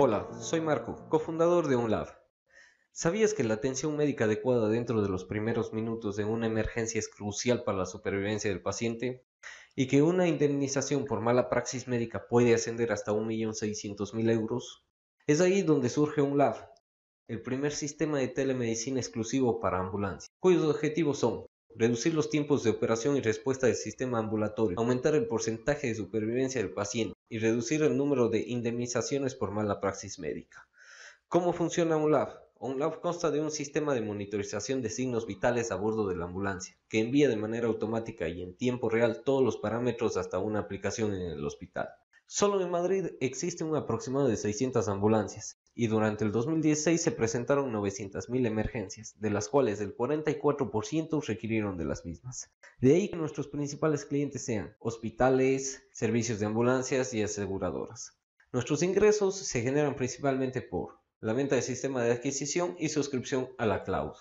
Hola, soy Marco, cofundador de UNLAB. ¿Sabías que la atención médica adecuada dentro de los primeros minutos de una emergencia es crucial para la supervivencia del paciente? ¿Y que una indemnización por mala praxis médica puede ascender hasta 1.600.000 euros? Es ahí donde surge UNLAB, el primer sistema de telemedicina exclusivo para ambulancia, cuyos objetivos son reducir los tiempos de operación y respuesta del sistema ambulatorio, aumentar el porcentaje de supervivencia del paciente, y reducir el número de indemnizaciones por mala praxis médica. ¿Cómo funciona un lab? Un consta de un sistema de monitorización de signos vitales a bordo de la ambulancia, que envía de manera automática y en tiempo real todos los parámetros hasta una aplicación en el hospital. Solo en Madrid existen un aproximado de 600 ambulancias y durante el 2016 se presentaron 900.000 emergencias, de las cuales el 44% requirieron de las mismas. De ahí que nuestros principales clientes sean hospitales, servicios de ambulancias y aseguradoras. Nuestros ingresos se generan principalmente por la venta de sistema de adquisición y suscripción a la cloud.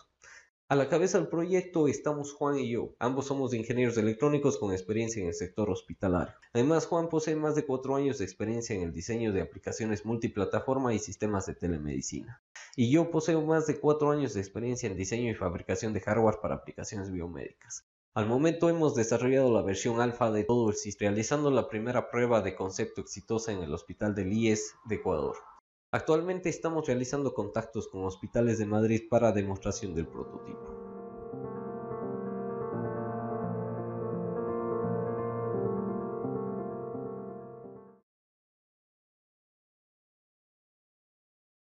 A la cabeza del proyecto estamos Juan y yo. Ambos somos ingenieros electrónicos con experiencia en el sector hospitalario. Además, Juan posee más de cuatro años de experiencia en el diseño de aplicaciones multiplataforma y sistemas de telemedicina. Y yo poseo más de cuatro años de experiencia en diseño y fabricación de hardware para aplicaciones biomédicas. Al momento hemos desarrollado la versión alfa de todo el realizando la primera prueba de concepto exitosa en el hospital del IES de Ecuador. Actualmente estamos realizando contactos con hospitales de Madrid para demostración del prototipo.